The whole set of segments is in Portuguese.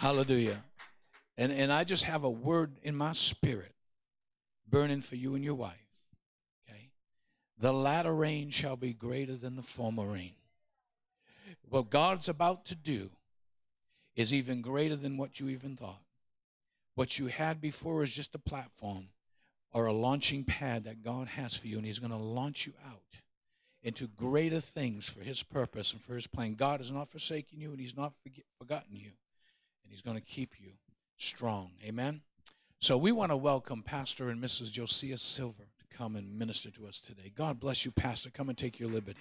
Hallelujah. And, and I just have a word in my spirit burning for you and your wife. Okay? The latter rain shall be greater than the former rain. What God's about to do is even greater than what you even thought. What you had before is just a platform or a launching pad that God has for you, and He's going to launch you out into greater things for His purpose and for His plan. God is not forsaking you, and He's not forget- forgotten you and He's going to keep you strong. Amen. So we want to welcome Pastor and Mrs. Josiah Silver to come and minister to us today. God bless you, Pastor. Come and take your liberty.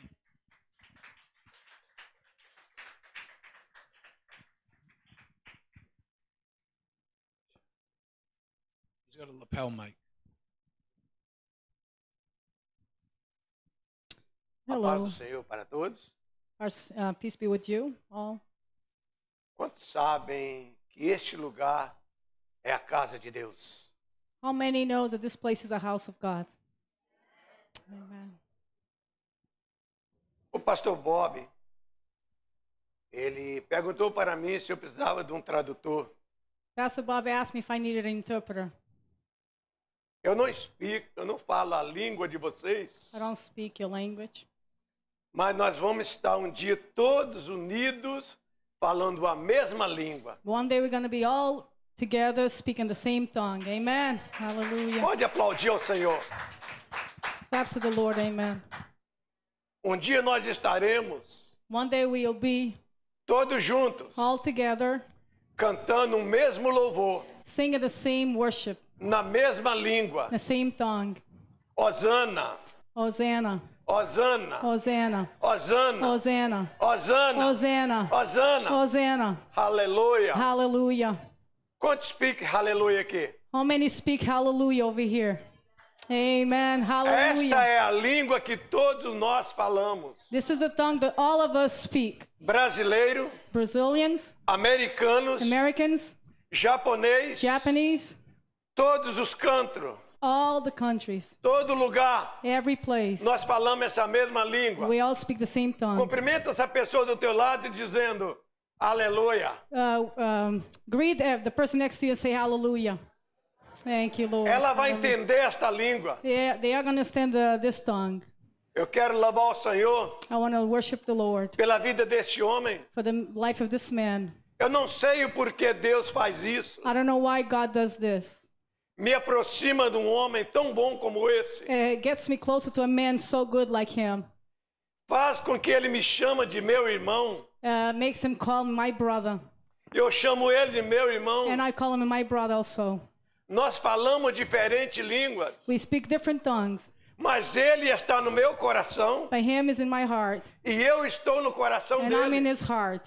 He's got a lapel mic. Hello. Our, uh, peace be with you all. Quantos sabem que este lugar é a casa de Deus? How many know that this place is the house of God? Amen. O pastor Bob ele perguntou para mim se eu precisava de um tradutor. Pastor Bob asked me if I needed an interpreter. Eu não explico, eu não falo a língua de vocês. I don't speak your language. Mas nós vamos estar um dia todos unidos falando a mesma língua. One day we're going to be all together speaking the same tongue. Amen. Hallelujah. Pode aplaudir ao Senhor. Clap to the Lord. Amen. Um dia nós estaremos One day we'll be todos juntos all together cantando o mesmo louvor. Singing the same worship. Na mesma língua. The same tongue. Osana. Hosanna. Osana. Osana. Osana. Osana. Osana. Osana. Osana. Osana. Hallelujah. Hallelujah. Quanto speak hallelujah aqui? How many speak hallelujah over here? Amen. Hallelujah. Esta é a língua que todos nós falamos. This is the tongue that all of us speak. Brasileiro. Brazilians. Americanos. Americans. Japonês. Japanese. Todos os cantos. All the countries. Todo lugar. Every place. Nós falamos essa mesma língua. We all speak the same tongue. Cumprimenta essa pessoa do teu lado dizendo Aleluia. Uh, um, greet uh, the person next to you say Hallelujah. Thank you, Lord. Ela vai entender esta língua. Yeah, they are going to understand the, uh, this tongue. Eu quero louvar o Senhor. I want to worship the Lord. Pela vida deste homem. For the life of this man. Eu não sei o porquê Deus faz isso. I don't know why God does this me aproxima de um homem tão bom como esse. É, gets me closer to a man so good like him. Faz com que ele me chama de meu irmão. Uh, makes him call my brother. Eu chamo ele de meu irmão. And I call him my brother also. Nós falamos diferentes línguas. We speak different tongues. Mas ele está no meu coração. But him is in my heart. E eu estou no coração And dele. I'm in his heart.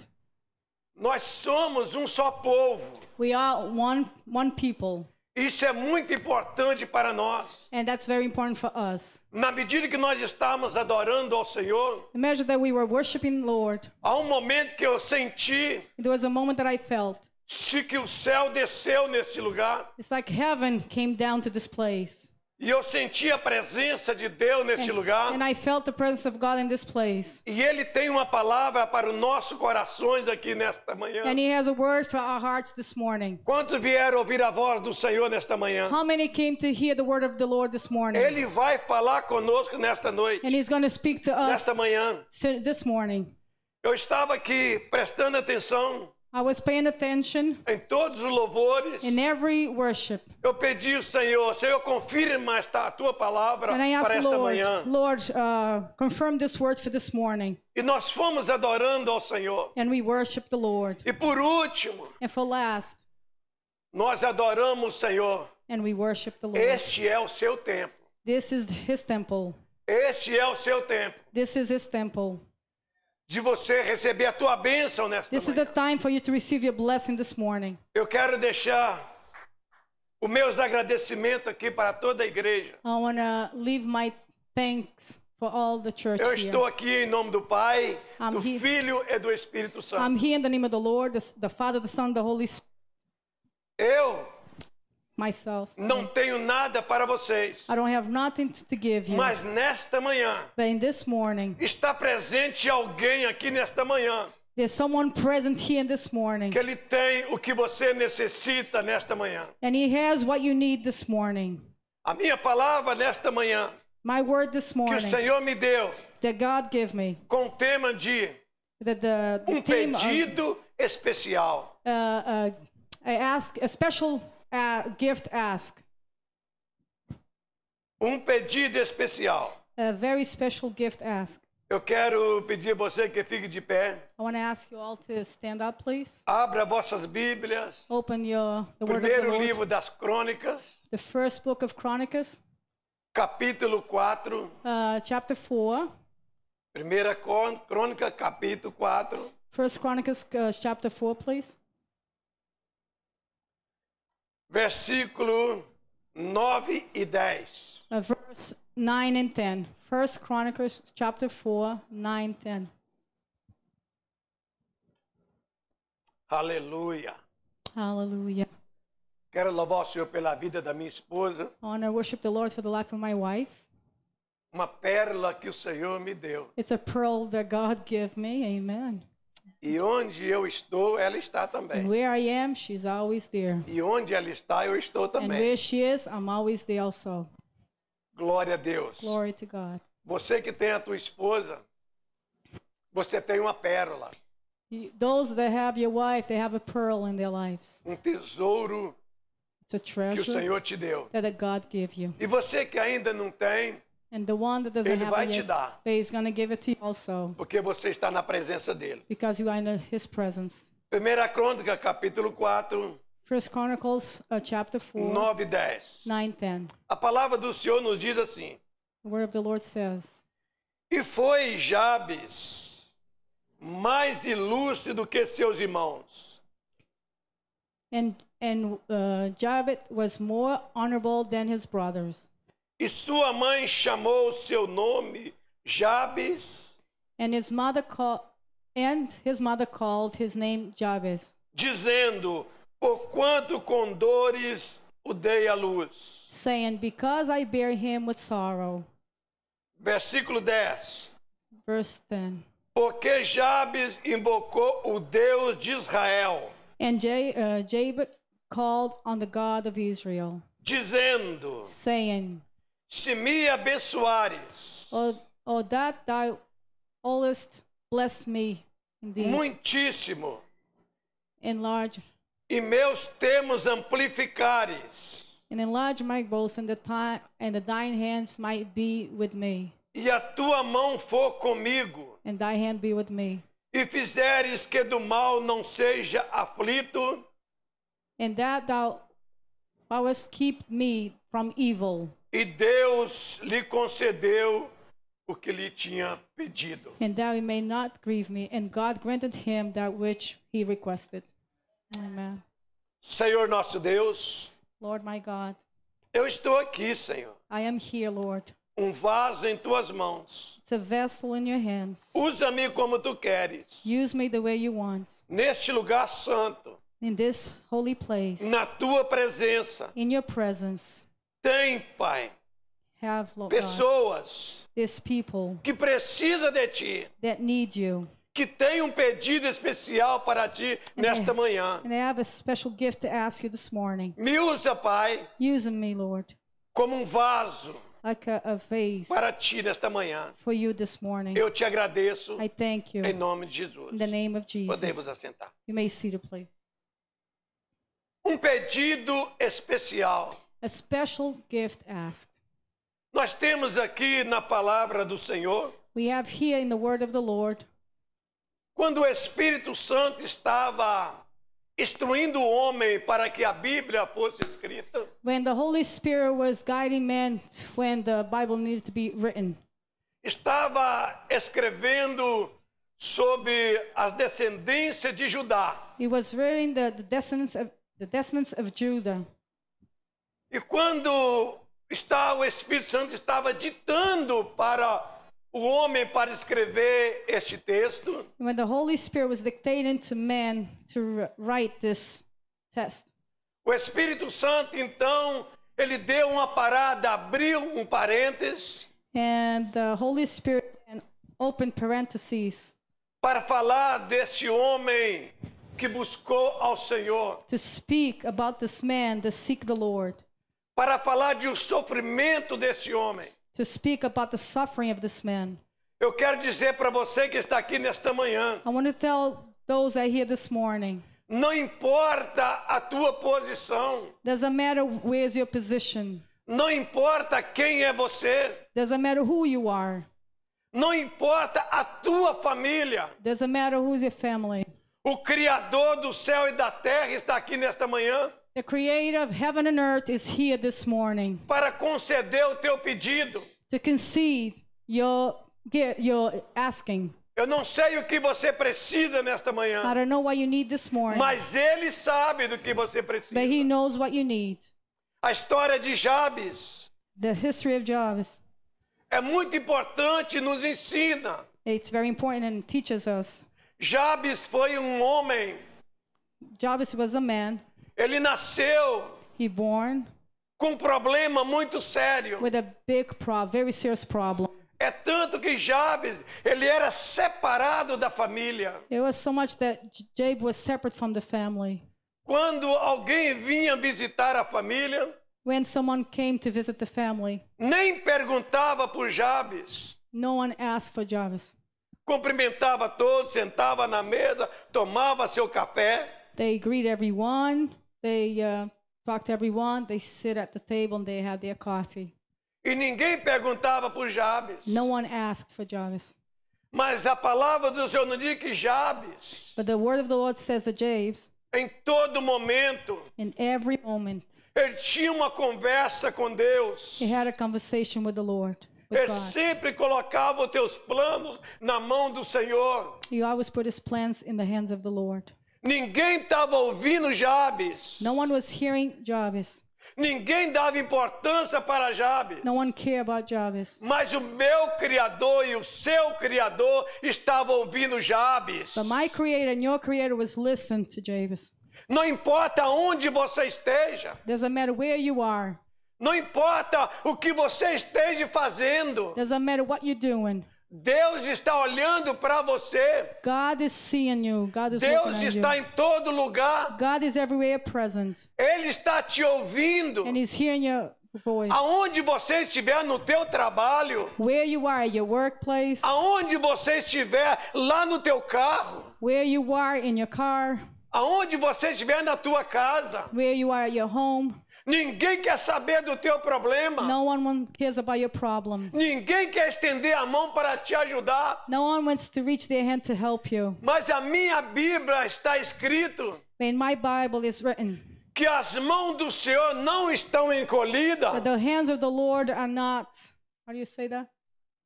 Nós somos um só povo. We are one one people. Isso é muito importante para nós. And that's very important for us. Na medida que nós estamos adorando ao Senhor, the measure that we were worshiping the Lord, há um momento que eu senti. There was a moment that I felt. Se que o céu desceu nesse lugar. It's like heaven came down to this place. E eu senti a presença de Deus neste and, lugar. And I felt the presence of God in this place. E ele tem uma palavra para os nossos corações aqui nesta manhã. And he has a word for our hearts this morning. Quantos vieram ouvir a voz do Senhor nesta manhã? How many came to hear the word of the Lord this morning? Ele vai falar conosco nesta noite. And he's going to speak to us. Nesta manhã. This morning. Eu estava aqui prestando atenção I was paying attention em todos os louvores. in every worship. Eu pedi ao Senhor, Senhor, confirma esta tá a tua palavra And I asked para esta Lord, manhã. Lord, uh, confirm this word for this morning. E nós fomos adorando ao Senhor. And we worship the Lord. E por último, And for last, nós adoramos o Senhor. And we worship the Lord. Este é o seu templo. This is his temple. Este é o seu templo. This is his temple de você receber a tua bênção nesta This is the time for you to receive your blessing this morning. Eu quero deixar o meus agradecimento aqui para toda a igreja. I want to leave my thanks for all the church Eu estou here. aqui em nome do Pai, I'm do Filho e do Espírito Santo. I'm here in the name of the Lord, the, the Father, the Son, the Holy Spirit. Eu myself. Não tenho nada para vocês. I don't have nothing to give you. Mas nesta manhã, But in this morning, está presente alguém aqui nesta manhã. There's someone present here this morning. Que ele tem o que você necessita nesta manhã. And he has what you need this morning. A minha palavra nesta manhã. My word this morning. Que o Senhor me deu. That God gave me. Com o tema de the, the, the um pedido of, especial. Uh, uh, I ask a special gift ask. Um pedido especial. A very special gift ask. Eu quero pedir a você que fique de pé. I want to ask you all to stand up, please. Abra vossas Bíblias. Open your the Primeiro word of the livro Lord. das Crônicas. The first book of Chronicles. Capítulo 4. Uh, chapter 4. Primeira Crônica, capítulo 4. First Chronicles, uh, chapter 4, please. Versículo 9 e 10. Uh, verse 9 and 10. 1 Chronicles chapter 4, 9 10. Aleluia. Aleluia. Quero louvar o Senhor pela vida da minha esposa. Honor worship the Lord for the life of my wife. Uma pérola que o Senhor me deu. It's a pearl that God gave me. Amen. E onde eu estou, ela está também. And where I am, she's always there. E onde ela está, eu estou também. And where she is, I'm always there also. Glória a Deus. Glory to God. Você que tem a tua esposa, você tem uma pérola, Those that have your wife, they have a pearl in their lives. um tesouro It's a que o Senhor te deu. that God gave you. E você que ainda não tem, And the one that doesn't Ele vai te yet, dar. but give it to you also Porque você está na presença dele. because you are in his presence. Primeira Crônica, capítulo 4, First Chronicles uh, chapter 4, 9 10. 9, 10. A palavra do Senhor nos diz assim: The word of the Lord says, E foi Jabes mais ilustre do que seus irmãos, And, and uh, Jabet was more honorable than his brothers, e sua mãe chamou o seu nome Jabes. And his mother called and his mother called his name Jabes. Dizendo: por quanto com dores o dei à luz. Saying, because I bear him with sorrow. Versículo 10. Verse 10. Porque Jabes invocou o Deus de Israel. And Jabes uh, called on the God of Israel. Dizendo: Saying, se me abençoares. Or, that thou oldest bless me indeed. Muitíssimo. Enlarge. E meus termos amplificares. And enlarge my goals and the time and the thine hands might be with me. E a tua mão for comigo. And thy hand be with me. E fizeres que do mal não seja aflito. And that thou wouldst keep me from evil. E Deus lhe concedeu o que lhe tinha pedido. And thou may not grieve me, and God granted him that which he requested. Amen. Senhor nosso Deus, Lord my God, eu estou aqui, Senhor. I am here, Lord. Um vaso em tuas mãos. It's a vessel in your hands. Usa-me como tu queres. Use me the way you want. Neste lugar santo. In this holy place. Na tua presença. In your presence. Tem, Pai. Have, Lord pessoas que precisa de ti. That need you. Que tem um pedido especial para ti and nesta they, manhã. And they have a special gift to ask you this morning. Me usa, Pai. Use me, Lord. Como um vaso. Like a, a vase para ti nesta manhã. For you this morning. Eu te agradeço. I thank you. Em nome de Jesus. In the name of Jesus. Podemos assentar. You may Um pedido especial. A special gift asked. Nós temos aqui na palavra do Senhor. We have here in the word of the Lord. Quando o Espírito Santo estava instruindo o homem para que a Bíblia fosse escrita. When the Holy Spirit was guiding men when the Bible needed to be written. Estava escrevendo sobre as descendências de Judá. He was writing the, the descendants of the descendants of Judah. E quando está o Espírito Santo estava ditando para o homem para escrever este texto. When the Holy Spirit was dictating to man to write this test. O Espírito Santo então ele deu uma parada, abriu um parênteses. And the Holy Spirit opened parentheses. Para falar deste homem que buscou ao Senhor. To speak about this man that seek the Lord para falar de o sofrimento desse homem. To speak about the suffering of this man. Eu quero dizer para você que está aqui nesta manhã. I want to tell those that are here this morning. Não importa a tua posição. Doesn't matter where's your position. Não importa quem é você. Doesn't matter who you are. Não importa a tua família. Doesn't matter who's your family. O criador do céu e da terra está aqui nesta manhã. The creator of heaven and earth is here this morning. Para conceder o teu pedido. To concede your your asking. Eu não sei o que você precisa nesta manhã. I don't know what you need this morning. Mas ele sabe do que você precisa. But he knows what you need. A história de Jabes. The history of Jabes. É muito importante, nos ensina. It's very important and teaches us. Jabes foi um homem. Jabes was a man. Ele nasceu He born com um problema muito sério. with a big problem, very serious problem. É tanto que Jabes, ele era separado da família. It was so much that J- Jabe was separate from the family. Quando alguém vinha visitar a família, When someone came to visit the family, nem perguntava por Jabes. no one asked for Jarvis. Cumprimentava todos, sentava na mesa, tomava seu café. They greet everyone. They uh, talk to everyone. They sit at the table and they have their coffee. E ninguém perguntava por Jabes. No one asked for Jabes. Mas a palavra do Senhor nos diz que Jabes. But the word of the Lord says that Jabes. Em todo momento. In every moment. Ele tinha uma conversa com Deus. He had a conversation with the Lord. With ele God. sempre colocava os teus planos na mão do Senhor. He always put his plans in the hands of the Lord. Ninguém estava ouvindo Jabes. No one was hearing Jabes. Ninguém dava importância para Jabes. No one cared about Jabes. Mas o meu criador e o seu criador estavam ouvindo Jabes. But my creator and your creator was listening to Jabes. Não importa onde você esteja. Doesn't matter where you are. Não importa o que você esteja fazendo. Doesn't matter what you're doing. Deus está olhando para você. God is seeing you. God is Deus está you. em todo lugar. God is everywhere present. Ele está te ouvindo. And he's hearing Voice. Aonde você estiver no teu trabalho. Where you are, your workplace. Aonde você estiver lá no teu carro. Where you are in your car. Aonde você estiver na tua casa. Where you are your home. Ninguém quer saber do teu problema. No one cares about your problem. Ninguém quer estender a mão para te ajudar. No one wants to reach their hand to help you. Mas a minha Bíblia está escrito. In my Bible is written. Que as mãos do Senhor não estão encolhidas. That the hands of the Lord are not. How do you say that?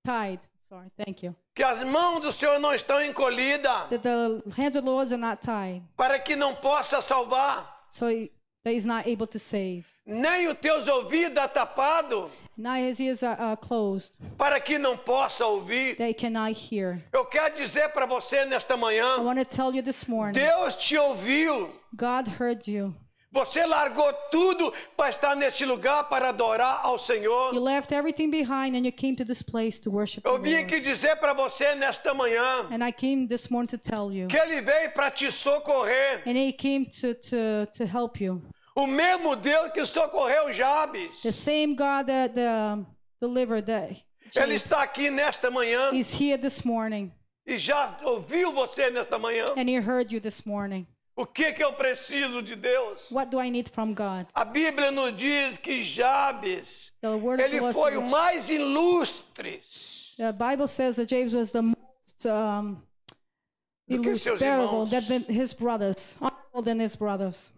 Tied. Sorry, thank you. Que as mãos do Senhor não estão encolhidas. That the hands of the Lord are not tied. Para que não possa salvar. So that he's not able to save. Nem os teus ouvidos é tapado. Neither his ears are, are closed. Para que não possa ouvir. They cannot hear. Eu quero dizer para você nesta manhã. I want to tell you this morning. Deus te ouviu. God heard you. Você largou tudo para estar neste lugar para adorar ao Senhor. You left everything behind and you came to this place to worship Eu vim aqui dizer para você nesta manhã. And I came this morning to tell you. Que ele veio para te socorrer. And he came to to to help you. O mesmo Deus que socorreu Jabes. The same God that uh, delivered the Ele está aqui nesta manhã. He's here this morning. E já ouviu você nesta manhã. And he heard you this morning. O que que eu preciso de Deus? What do I need from God? A Bíblia nos diz que Jabes ele foi o mais ilustre. The Bible says that Jabes was the most um, illustre, that his brothers, honorable than his brothers.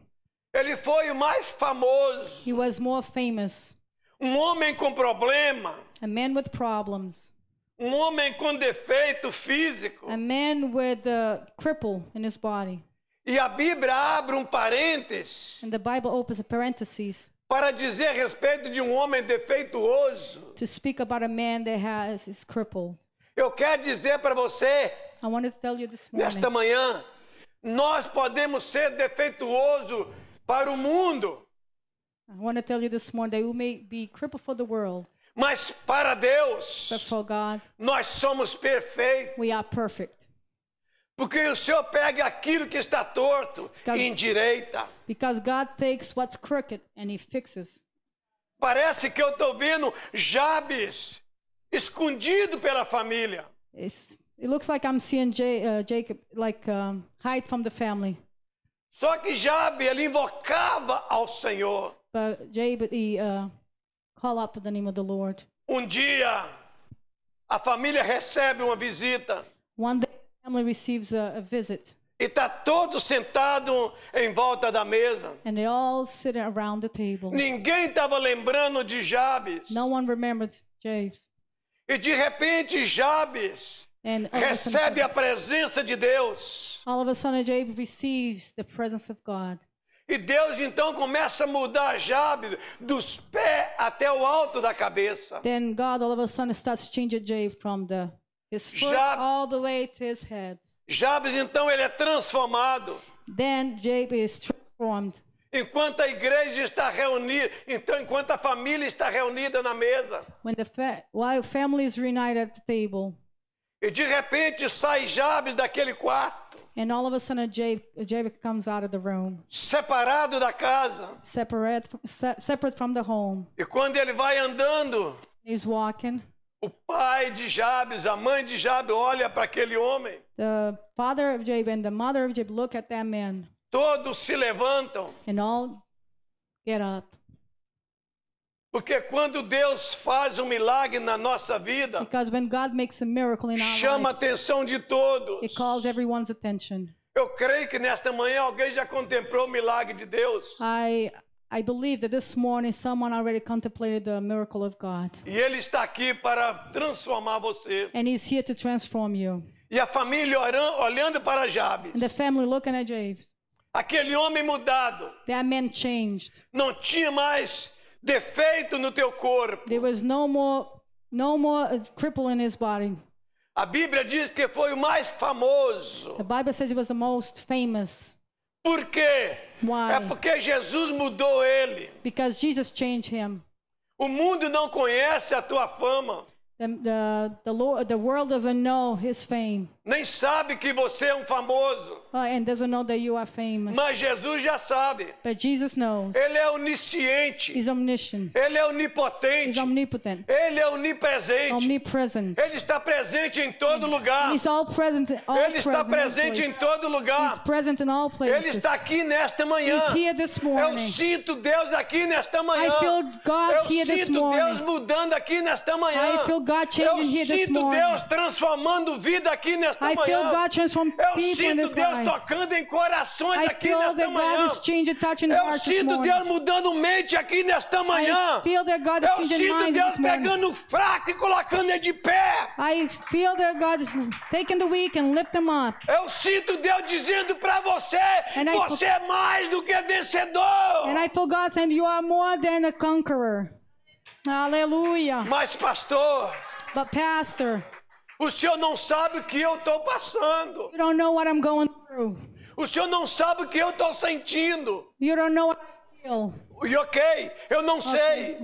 Ele foi o mais famoso. He was more famous. Um homem com problema. A man with problems. Um homem com defeito físico. A man with a cripple in his body. E a Bíblia abre um parênteses. And the Bible opens a parenthesis. Para dizer a respeito de um homem defeituoso. To speak about a man that has is crippled. Eu quero dizer para você. I want to tell you this morning. Nesta manhã, nós podemos ser defeituosos para o mundo. I want to tell you this morning that you may be crippled for the world. Mas para Deus, but for God, nós somos perfeitos. We are perfect. Porque o Senhor pega aquilo que está torto e endireita. Because God takes what's crooked and he fixes. Parece que eu estou vendo Jabes escondido pela família. It's, it looks like I'm seeing J, uh, Jacob like um, hide from the family. Só que Jabe, ele invocava ao Senhor. But Jabe, he, uh, call up the name of the Lord. Um dia, a família recebe uma visita. One day, the family receives a, a visit. E tá todo sentado em volta da mesa. And they all sit around the table. Ninguém estava lembrando de Jabes. No one remembered Jabes. E de repente Jabes And recebe a presença de Deus. All of a sudden Jabe receives the presence of God. E Deus então começa a mudar Jabe dos pés até o alto da cabeça. Then God all of a sudden starts changing Jabe from the his foot Jab, all the way to his head. Jabe então ele é transformado. Then Jabe is transformed. Enquanto a igreja está reunida, então enquanto a família está reunida na mesa. When the fa while family is reunited at the table. E de repente sai Jabes daquele quarto. And all of a sudden comes out of the room. Separado da casa. Separate, separate from the home. E quando ele vai andando, he's walking. O pai de Jabes, a mãe de Jabes olha para aquele homem. The father of Jacob and the mother of look at that man. Todos se levantam. And all get up. Porque quando Deus faz um milagre na nossa vida, chama a atenção de todos. Eu creio que nesta manhã alguém já contemplou o milagre de Deus. I I believe that this morning someone already contemplated the miracle of God. E ele está aqui para transformar você. And he's here to transform you. E a família orando, olhando para Jabes. And the family looking at Aquele homem mudado. That man changed. Não tinha mais defeito no teu corpo. There was no more no more uh, cripple in his body. A Bíblia diz que foi o mais famoso. The Bible says he was the most famous. Por quê? Why? É porque Jesus mudou ele. Because Jesus changed him. O mundo não conhece a tua fama. The, the, the, Lord, the world doesn't know his fame. Nem sabe que você é um famoso. Oh, and doesn't know that you are famous. Mas Jesus já sabe. But Jesus knows. Ele é onisciente. He's omniscient. Ele é onipotente. He's omnipotent. Ele é onipresente. Omnipresent. Ele está presente em todo yeah. lugar. He's all present, all Ele está presente em todo lugar. He's present in all places. Ele está aqui nesta manhã. He's here this morning. Eu sinto Deus aqui nesta manhã. I feel God Eu here this morning. sinto Deus mudando aqui nesta manhã. I feel God changing Eu here this morning. Eu sinto Deus transformando vida aqui nesta nesta I manhã. Eu sinto Deus life. tocando em corações I aqui nesta manhã. Eu sinto Deus mudando mente aqui nesta manhã. Eu sinto Deus pegando o fraco e colocando ele de pé. Eu sinto Deus dizendo para você, and você é mais do que vencedor. And I feel God saying you are more than a conqueror. Aleluia. Mas pastor. But pastor. O senhor não sabe o que eu estou passando. You don't know what I'm going through. O senhor não sabe o que eu estou sentindo. You don't know what I feel. E Ok, eu não okay.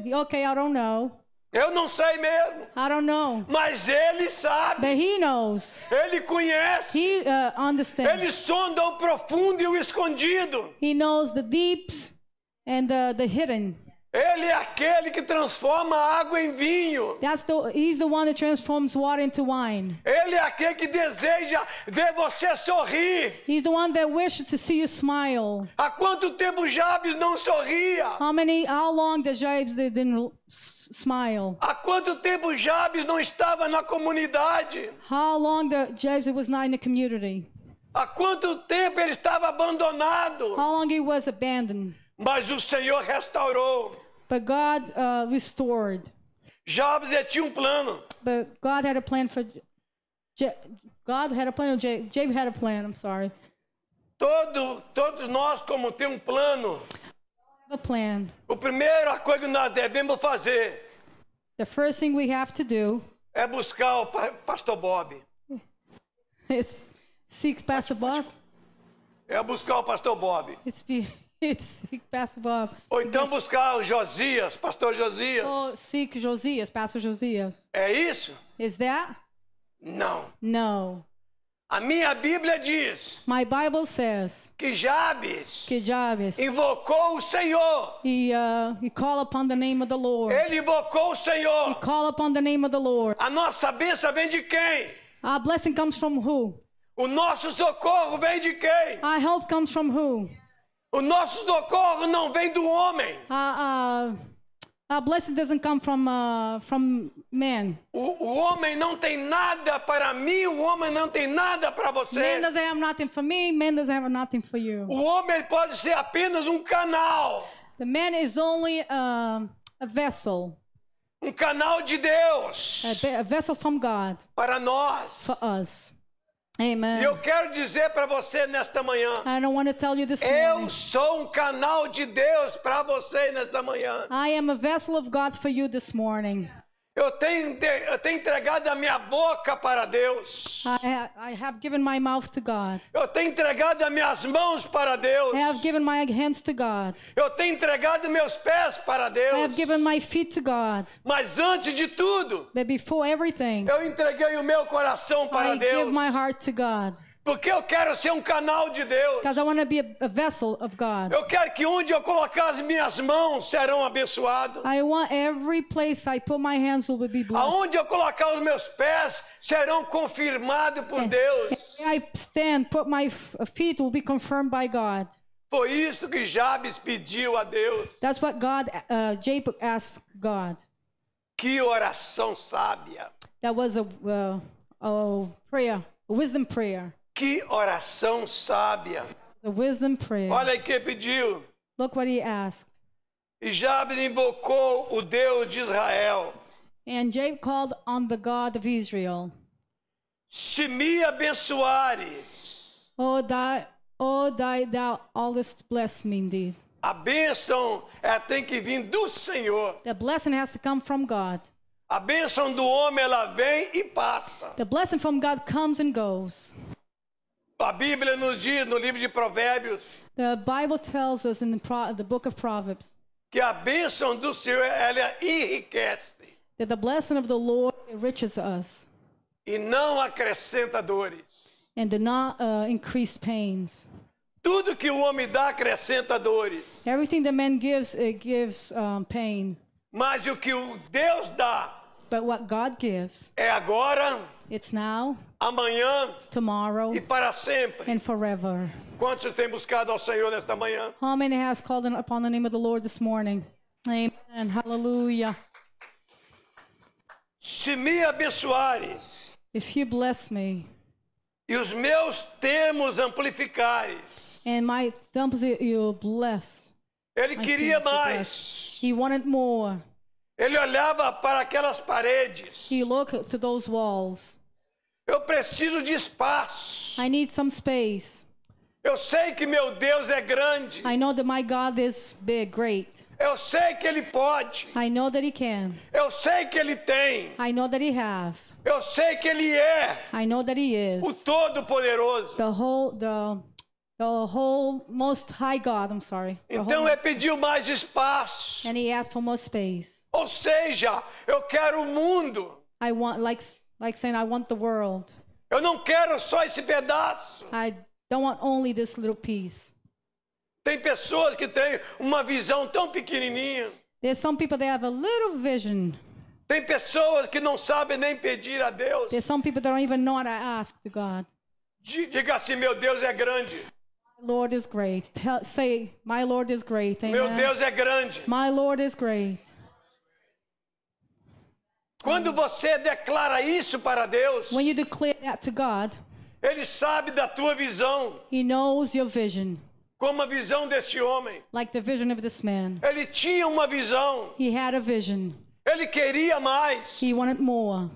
sei. Okay, I don't know. Eu não sei mesmo. I don't know. Mas ele sabe. But he knows. Ele conhece. He uh, understands. Ele sonda o profundo e o escondido. He knows the deeps and the, the hidden. Ele é aquele que transforma água em vinho. That's the, he's the one that transforms water into wine. Ele é aquele que deseja ver você sorrir. He's the one that wishes to see you smile. Há quanto tempo Jabes não sorria? How many how long did Jabes didn't smile? Há quanto tempo Jabes não estava na comunidade? How long the Jabes was not in the community? Há quanto tempo ele estava abandonado? How long he was abandoned? Mas o Senhor restaurou. But God uh, restored. Jobs tinha um plano. But God had a plan for God had a plan. Jake, had a plan. I'm sorry. Todo, todos nós como tem um plano. A plan. O primeiro a coisa que nós devemos fazer. The first thing we have to do. É buscar o pa Pastor Bob. It's seek Pastor Bob. É buscar o Pastor Bob. It's be seek Pastor Bob. Ou então buscar o Josias, Pastor Josias. Ou seek Josias, Pastor Josias. É isso? Is that? É? Não. Não. A minha Bíblia diz. My Bible says. Que Jabes. Que Jabes. Invocou o Senhor. E uh, he called upon the name of the Lord. Ele invocou o Senhor. He called upon the name of the Lord. A nossa bênção vem de quem? Our blessing comes from who? O nosso socorro vem de quem? Our help comes from who? O nosso socorro não vem do homem. Uh, uh, blessing doesn't come from, uh, from man. O, o, homem não tem nada para mim, o homem não tem nada para você. Man doesn't have nothing for me, man doesn't have nothing for you. O homem pode ser apenas um canal. The man is only a, uh, a vessel. Um canal de Deus. A, a vessel from God. Para nós. For us. Amen. Eu quero dizer para você nesta manhã. eu sou um canal de Deus para você nesta manhã. I am a vessel of God for you this morning. Eu tenho, eu tenho entregado a minha boca para Deus. I have given my mouth to God. Eu tenho entregado as minhas mãos para Deus. I have given my hands to God. Eu tenho entregado meus pés para Deus. I have given my feet to God. Mas antes de tudo, But before everything, eu entreguei o meu coração para I Deus. I give my heart to God. Porque eu quero ser um canal de Deus. I want to be a, vessel of God. Eu quero que onde eu colocar as minhas mãos serão abençoadas. I want every place I put my hands will be blessed. Aonde eu colocar os meus pés serão confirmados por and, Deus. And I stand, put my feet will be confirmed by God. Foi isso que Jabes pediu a Deus. That's what God, uh, Jacob asked God. Que oração sábia. That was a, uh, a prayer, a wisdom prayer. Que oração sábia. The wisdom prayer. Olha que pediu. Look what he asked. E Jabir invocou o Deus de Israel. And Jabir called on the God of Israel. Se me abençoares. Oh, thy, oh, thy, thou oldest bless me indeed. A bênção é tem que vir do Senhor. The blessing has to come from God. A bênção do homem ela vem e passa. The blessing from God comes and goes. A Bíblia nos diz no livro de Provérbios. The Bible tells us in the, Pro the book of Proverbs. Que a bênção do Senhor ela enriquece. That the blessing of the Lord enriches us. E não acrescenta dores. And do not uh, increase pains. Tudo que o homem dá acrescenta dores. Everything that man gives it gives um, pain. Mas o que o Deus dá But what God gives, é agora, it's now, amanhã tomorrow, e para sempre. And forever. têm buscado ao Senhor nesta manhã? How many has called upon the name of the Lord this morning? Amen. Hallelujah. Se me abençoares, if you bless me, e os meus termos amplificares, and my thumbs you bless, ele queria mais. He wanted more. Ele olhava para aquelas paredes. He looked to those walls. Eu preciso de espaço. I need some space. Eu sei que meu Deus é grande. I know that my God is big, great. Eu sei que ele pode. I know that he can. Eu sei que ele tem. I know that he have. Eu sei que ele é. I know that he is. O todo poderoso. The whole the The whole most high God, I'm sorry. então ele é pediu mais espaço. And he asked for more space. Ou seja, eu quero o mundo. I want like like saying I want the world. Eu não quero só esse pedaço. I don't want only this little piece. Tem pessoas que têm uma visão tão pequenininha. There's some people they have a little vision. Tem pessoas que não sabem nem pedir a Deus. There's some people that don't even know how to ask to God. Diga assim, meu Deus é grande. Lord is great. Tell, say, my Lord is great. Amen. Meu Deus é grande. My Lord is great. Quando você declara isso para Deus, When you declare that to God, ele sabe da tua visão. He knows your vision. Como a visão deste homem. Like the vision of this man. Ele tinha uma visão. He had a vision. Ele queria mais. He wanted more.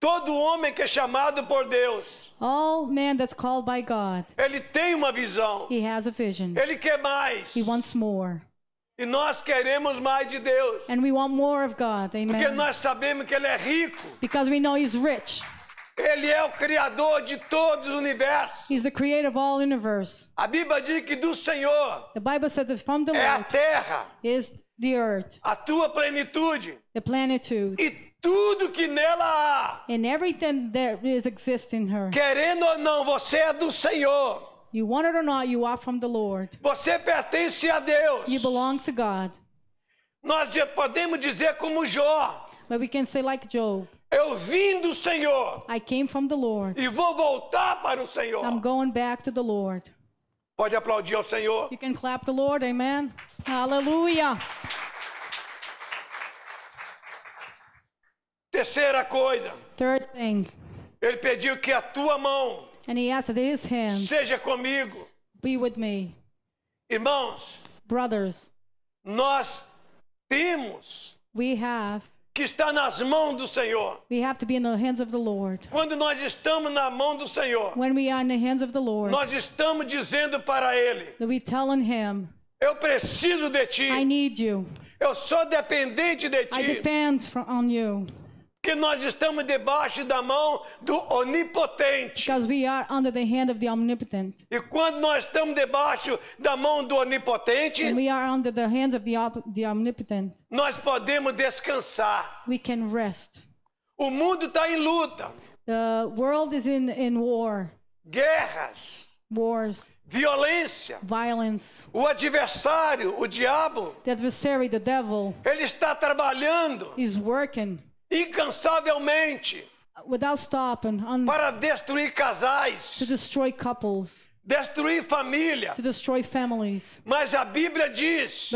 Todo homem que é chamado por Deus. All man that's called by God. Ele tem uma visão. He has a vision. Ele quer mais. He wants more. E nós queremos mais de Deus. And we want more of God. Amen. Porque nós sabemos que ele é rico. Because we know he's rich. Ele é o criador de todos os universos. He's the creator of all universe. A Bíblia diz que do Senhor. The Bible says that from the é Lord. É a terra. Is the earth. A tua plenitude. The plenitude. E tudo que nela há. And everything that is exists in her. Querendo ou não, você é do Senhor. You want it or not, you are from the Lord. Você pertence a Deus. You belong to God. Nós podemos dizer como Jó. But we can say like Job. Eu vim do Senhor. I came from the Lord. E vou voltar para o Senhor. I'm going back to the Lord. Pode aplaudir ao Senhor. You can clap the Lord, amen. Hallelujah. Terceira coisa. Third thing. Ele pediu que a tua mão And he asked his hands, Seja comigo. Be with me. Irmãos, brothers, nós temos we have que estar nas mãos do Senhor. Quando nós estamos na mão do Senhor, Lord, nós estamos dizendo para Ele: him, Eu preciso de Ti. Eu sou dependente de Ti. I depend on you que nós estamos debaixo da mão do onipotente. E quando nós estamos debaixo da mão do onipotente, nós podemos descansar. O mundo está em luta. In, in Guerras. Wars. Violência. Violence. O adversário, o diabo. The the devil, ele está trabalhando. Is working incansavelmente para destruir casais, couples, destruir família. Mas a Bíblia diz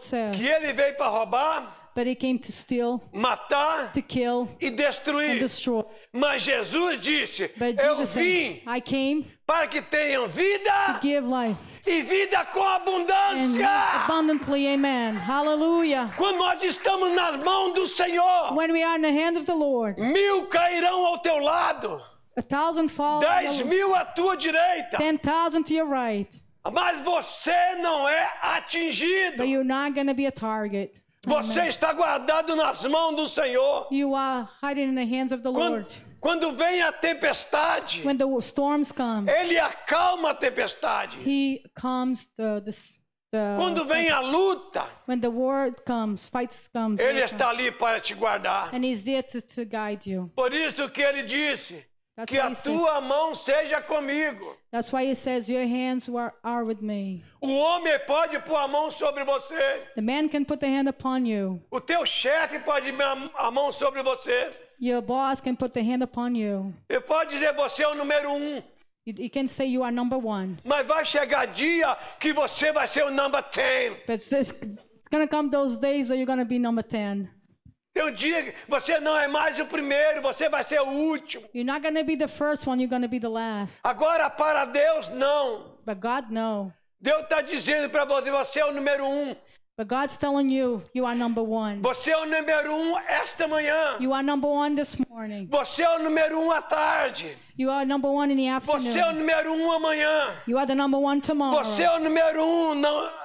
says, que ele veio para roubar. Steal, matar kill, e destruir. Mas Jesus disse: Eu vim said, para que tenham vida e vida com abundância. Abundantly, amen. Hallelujah. Quando nós estamos na mão do Senhor, When we are in the hand of the Lord, mil cairão ao teu lado. A thousand fall Dez mil à tua direita. Ten thousand to your right. Mas você não é atingido. But you're not gonna be a target. Você Amen. está guardado nas mãos do Senhor. You are hiding in the hands of the Quando, Lord. Quando vem a tempestade, when the storms come, ele acalma a tempestade. He calms the, the, the Quando vem a luta, when the comes, fights comes, ele está ali para te guardar. And he's there to, to guide you. Por isso que ele disse: que a tua mão seja comigo. That's why he says your hands are, are with me. O homem pode pôr a mão sobre você. The man can put the hand upon you. O teu chefe pode pôr a mão sobre você. Your boss can put the hand upon you. Ele pode dizer você é o número um. He can say you are number one. Mas vai chegar dia que você vai ser o number ten. But it's gonna come those days that you're gonna be number ten. Eu um dia você não é mais o primeiro, você vai ser o último. You're not going to be the first one, you're going to be the last. Agora para Deus não. But God no. Deus está dizendo para você, você é o número um. But God's telling you, you are number one. Você é o número um esta manhã. You are number one this morning. Você é o número um à tarde. You are number one in the afternoon. Você é o número um amanhã. You are the number one tomorrow. Você é o número um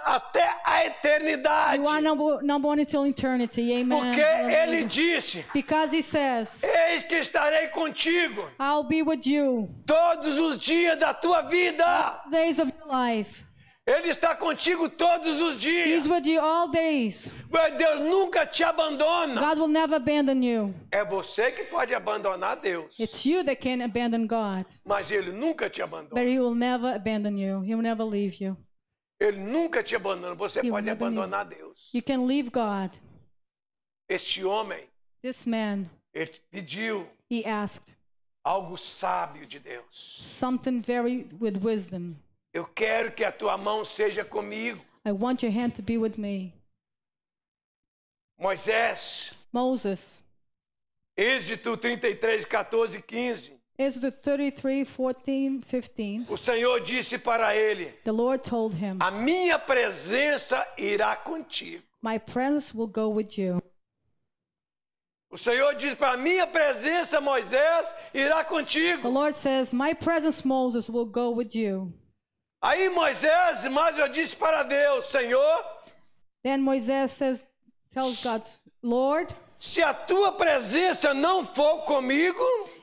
até a eternidade. You are number, number one until eternity. Amen. Porque Ele disse. Because He says. Eis que estarei contigo. I'll be with you. Todos os dias da tua vida. Days of your life. Ele está contigo todos os dias. He's with you all days. Deus nunca te abandona. God will never abandon you. É você que pode abandonar Deus. It's you that can abandon God. Mas ele nunca te abandona. But he will never abandon you. He will never leave you. Ele nunca te abandona. Você he pode abandonar leave. Deus. You can leave God. Este homem. This man. Ele pediu. He asked. Algo sábio de Deus. Something very with wisdom. Eu quero que a tua mão seja comigo. I want your hand to be with me. Moisés. Moses. Êxodo 33, 14 e 15. Êxodo 33, 14, 15. O Senhor disse para ele: The Lord told him, A minha presença irá contigo. My presence will go with you. O Senhor diz para a minha presença, Moisés, irá contigo. The Lord says, My presence, Moses, will go with you. Aí Moisés mas eu disse para Deus, Senhor. Then Moisés says, tells God, Lord. Se a tua presença não for comigo,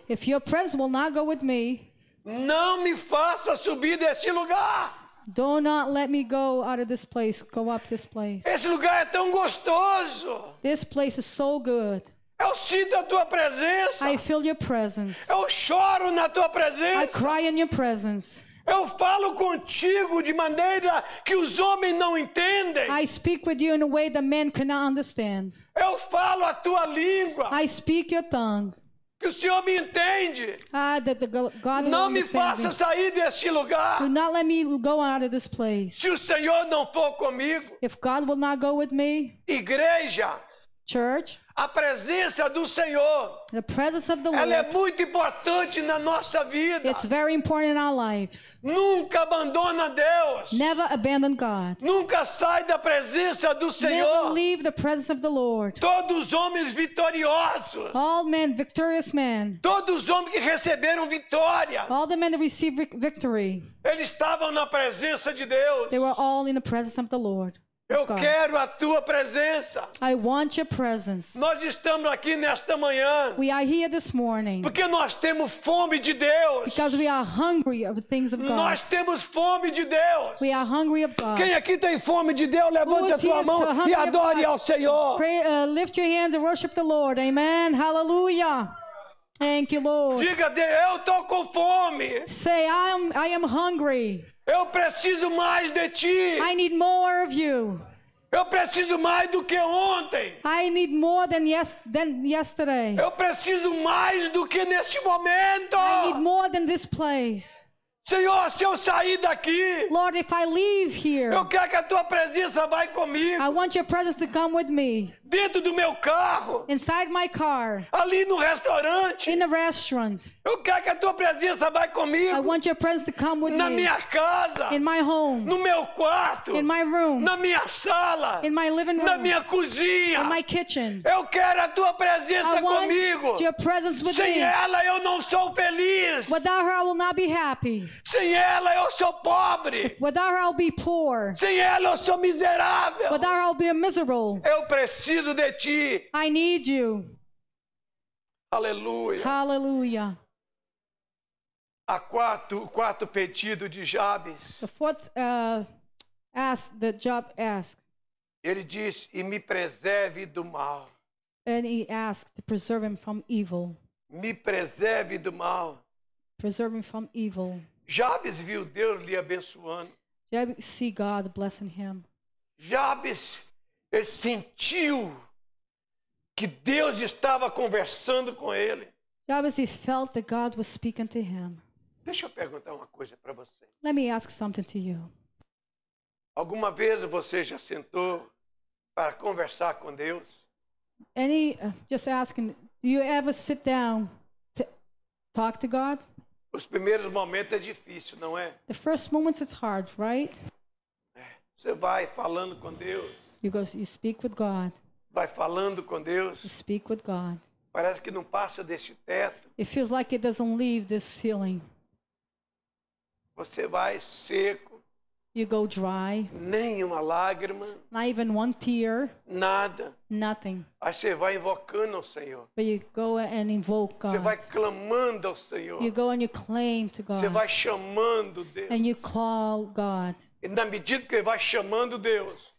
if your presence will not go with me, não me faça subir desse lugar. Do not let me go out of this place. Go up this place. Esse lugar é tão gostoso. This place is so good. Eu sinto a tua presença. I feel your presence. Eu choro na tua presença. I cry in your presence. Eu falo contigo de maneira que os homens não entendem. I speak with you in a way that men cannot understand. Eu falo a tua língua. I speak your tongue. Que o Senhor me entende. Ah, that the God não me faça me. sair deste lugar. Do not let me go out of this place. Se o Senhor não for comigo. If God will not go with me. Igreja. Church. A presença do Senhor. ela é muito importante na nossa vida. lives. Nunca abandona Deus. Nunca sai da presença do Senhor. Todos os homens vitoriosos. Men, men. Todos os homens que receberam vitória. Eles estavam na presença de Deus. They were all in the presence of the Lord. Eu God. quero a tua presença. I want your presence. Nós estamos aqui nesta manhã. We are here this morning. Porque nós temos fome de Deus. Because we are hungry of the things of God. Nós temos fome de Deus. We are hungry of God. Quem aqui tem fome de Deus, levante a tua mão e adore ao Senhor. Pray, uh, lift your hands and worship the Lord. Amen. Hallelujah. Thank you, Lord. Diga, eu estou com fome. Say, I am, I am hungry. Eu preciso mais de ti. I need more of you. Eu preciso mais do que ontem. I need more than, yes, than yesterday. Eu preciso mais do que neste momento. I need more than this place. Senhor, se eu sair daqui, Lord, if I leave here, eu quero que a tua presença vá comigo. I want your presence to come with me. Dentro do meu carro. Inside my car. Ali no restaurante. In the restaurant. Eu quero que a tua presença vá comigo. I want your presence to come with Na me. minha casa. In my home. No meu quarto. In my room. Na minha sala. In my living room. Na minha cozinha. In my kitchen. Eu quero a tua presença I want comigo. Your presence with Sem me. ela eu não sou feliz. Without her I will not be happy. Sem ela eu sou pobre. Without her I'll be poor. Sem ela eu sou miserável. Without her I'll be miserable. Eu preciso preciso de ti. I need you. Aleluia. Hallelujah. A quarto, o quarto pedido de Jabes. The fourth uh, ask that Job asked. Ele diz: "E me preserve do mal." And he asked to preserve him from evil. Me preserve do mal. Preserve him from evil. Jabes viu Deus lhe abençoando. Jabes see God blessing him. Jabes ele sentiu que Deus estava conversando com ele. Jabez he felt that God was speaking to him. Deixa eu perguntar uma coisa para você. Let me ask something to you. Alguma vez você já sentou para conversar com Deus? Any uh, just asking, do you ever sit down to talk to God? Os primeiros momentos é difícil, não é? The first moments it's hard, right? É. Você vai falando com Deus. Because you speak with God. Vai falando com Deus. You speak with God. Parece que não passa desse teto. It feels like it doesn't leave this ceiling. Você vai seco. You go dry. Nem uma lágrima. Not even one tear. Nada. Nothing. Aí você vai invocando ao Senhor. But you go and invoke God. Você vai clamando ao Senhor. You go and you claim to God. Você vai chamando Deus. And you call God. E na medida que vai chamando Deus.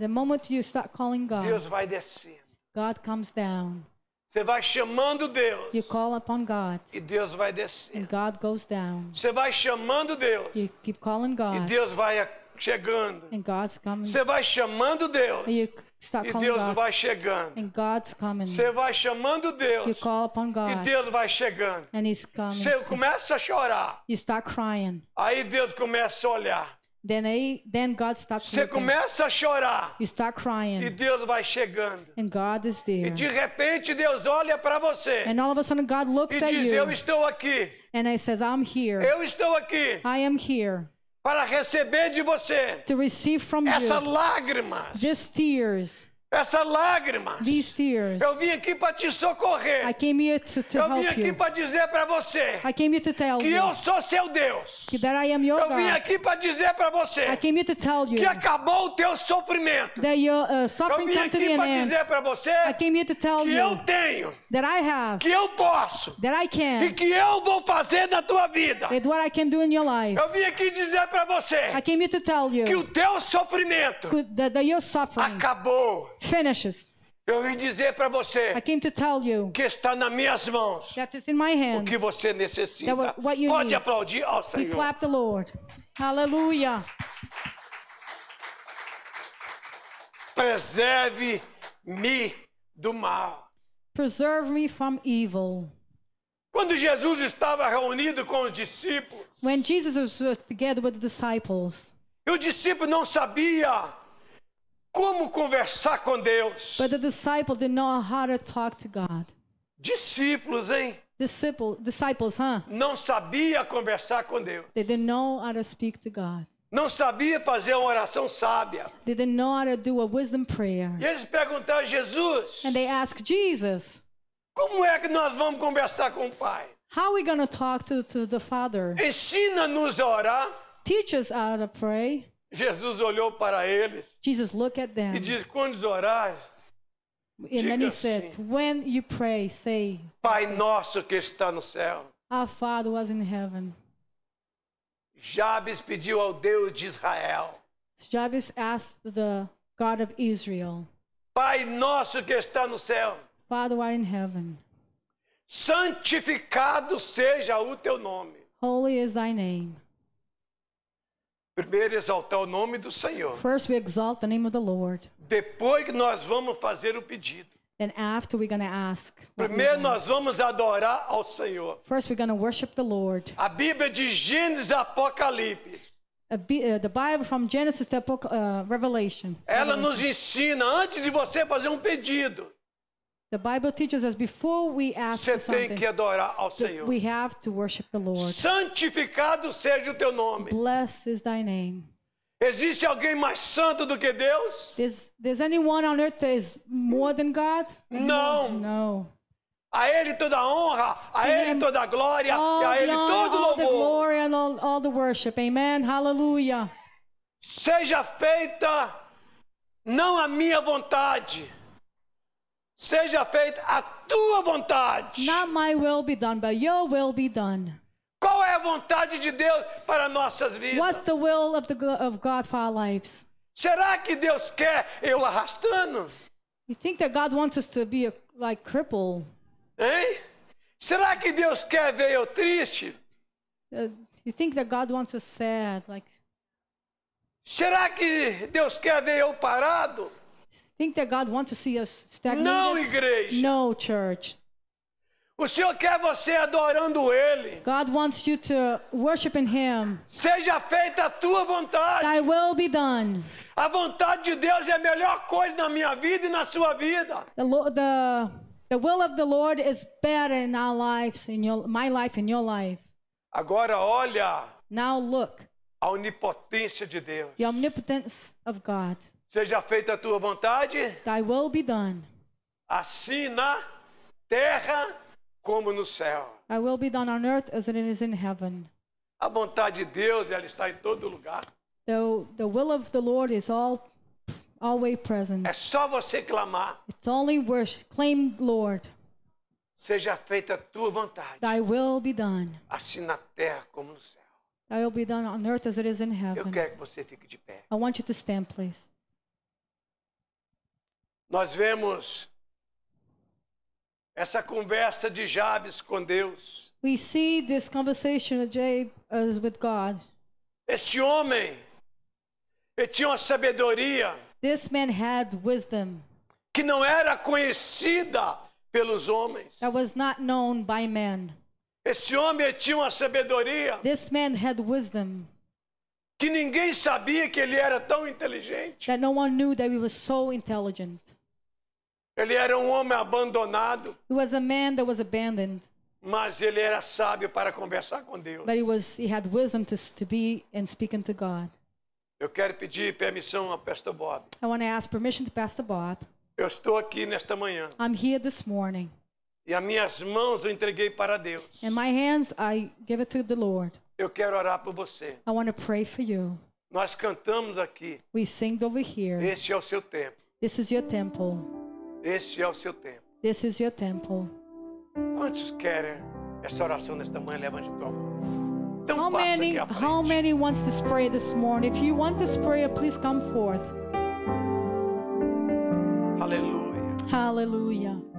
The moment you start calling God, Deus vai descer. God comes down. Você vai chamando Deus. You call upon God. E Deus vai descer. And God goes down. Você vai chamando Deus. You keep calling God. E Deus vai chegando. And God's coming. Você vai chamando Deus. You start e Deus God. vai chegando. And God's coming. Você vai chamando Deus. You call upon God. E Deus vai chegando. And he's coming. Você começa a chorar. You start crying. Aí Deus começa a olhar. Then I, then God stops Você começa a chorar. You start crying. E Deus vai chegando. And God is there. E de repente Deus olha para você. And all of a sudden God looks e at diz, you. Eu estou aqui. And he says, I'm here. Eu estou aqui. I am here. Para receber de você. To receive from Essas you. lágrimas. These tears essa lágrima. Eu vim aqui para te socorrer. I came here to, to eu vim aqui para dizer para você I came here to tell que you. eu sou seu Deus. That I am your eu God. vim aqui para dizer para você I came here to tell you que acabou o teu sofrimento. That your, uh, suffering eu vim aqui para dizer para você I came here to tell que you eu tenho, that I have, que eu posso that I can, e que eu vou fazer na tua vida. That what I can do in your life. Eu vim aqui dizer para você I came here to tell you que o teu sofrimento that, that your suffering acabou. Finishes. Eu vim dizer para você I came to tell you que está nas minhas mãos that in my hands, o que você necessita. what you Pode need. aplaudir ao Senhor. We clap the Lord. Aleluia. Preserve-me do mal. Preserve me from evil. Quando Jesus estava reunido com os discípulos, When Jesus was with the disciples, e o discípulo não sabia como conversar com Deus. But the disciple did know how to talk to God. Discípulos, hein? Disciple, disciples, huh? Não sabia conversar com Deus. They didn't know how to speak to God. Não sabia fazer uma oração sábia. They didn't know how to do a wisdom prayer. E eles perguntaram a Jesus. And they asked Jesus. Como é que nós vamos conversar com o Pai? How are we going to talk to, the Father? Ensina-nos a orar. Teach us how to pray. Jesus olhou para eles Jesus look at them. e disse: quando orar. And then he said, when you pray, say, Pai nosso que está no céu. Our Father was in heaven. Jabes pediu ao Deus de Israel. Jabes asked the God of Israel. Pai nosso que está no céu. Father who in heaven. Santificado seja o teu nome. Holy is thy name. Primeiro exaltar o nome do Senhor. First we exalt the name of the Lord. Depois que nós vamos fazer o pedido. Then after we're gonna ask. Primeiro nós vamos adorar ao Senhor. First we're gonna worship the Lord. A Bíblia de Gênesis a Apocalipse. Uh, the Bible from Genesis to uh, Revelation. Ela nos ensina antes de você fazer um pedido. The Bible teaches us before we ask Você for something, tem que adorar ao Senhor. We have to worship the Lord. Santificado seja o teu nome. Blessed is thy name. Existe alguém mais santo do que Deus? Is, there's anyone on earth that is more than God? Não. No. A ele toda a honra, a ele toda a glória, e a ele todo all louvor. All the glory and all, all the worship. Amen. Hallelujah. Seja feita não a minha vontade, Seja feita a tua vontade. Not my will be done, but your will be done. Qual é a vontade de Deus para nossas vidas? What's the will of, the, of God for our lives? Será que Deus quer eu arrastando? You think that God wants us to be a, like crippled? Hein? Será que Deus quer ver eu triste? Uh, you think that God wants us sad, like? Será que Deus quer ver eu parado? Think that God wants to see us stagnated? Não, igreja. No, church. O Senhor quer você adorando Ele. God wants you to worship in Him. Seja feita a tua vontade. Thy will be done. A vontade de Deus é a melhor coisa na minha vida e na sua vida. The, the, the will of the Lord is better in our lives, in your, my life, in your life. Agora olha. Now look. A onipotência de Deus. The omnipotence of God. Seja feita a tua vontade. Thy will be done. Assim na terra como no céu. Thy will be done on earth as it is in heaven. A vontade de Deus, ela está em todo lugar. The, the will of the Lord is all always present. É só você clamar. It's only worship. Claim, Lord. Seja feita a tua vontade. Thy will be done. Assim na terra como no céu. Thy will be done on earth as it is in heaven. Eu quero que você fique de pé. I want you to stand, please nós vemos essa conversa de Jabes com Deus. We see this conversation of Jabes with God. Este homem ele tinha uma sabedoria. This man had wisdom. Que não era conhecida pelos homens. That was not known by men. Este homem tinha uma sabedoria. This man had wisdom. Que ninguém sabia que ele era tão inteligente. That no one knew that he was so intelligent. Ele era um homem abandonado. He was a man that was abandoned. Mas ele era sábio para conversar com Deus. But he was he had wisdom to to be and speak unto God. Eu quero pedir permissão ao Pastor Bob. I want to ask permission to Pastor Bob. Eu estou aqui nesta manhã. I'm here this morning. E as minhas mãos eu entreguei para Deus. And my hands I give it to the Lord. Eu quero orar por você. I want to pray for you. Nós cantamos aqui. We sing over here. Este é o seu tempo. This is your temple. Este é o seu tempo. This is your Quantos querem essa oração nesta manhã? Levante tua mão. Então how many, how many wants this prayer this morning? If you want this prayer, please come forth. Hallelujah. Hallelujah.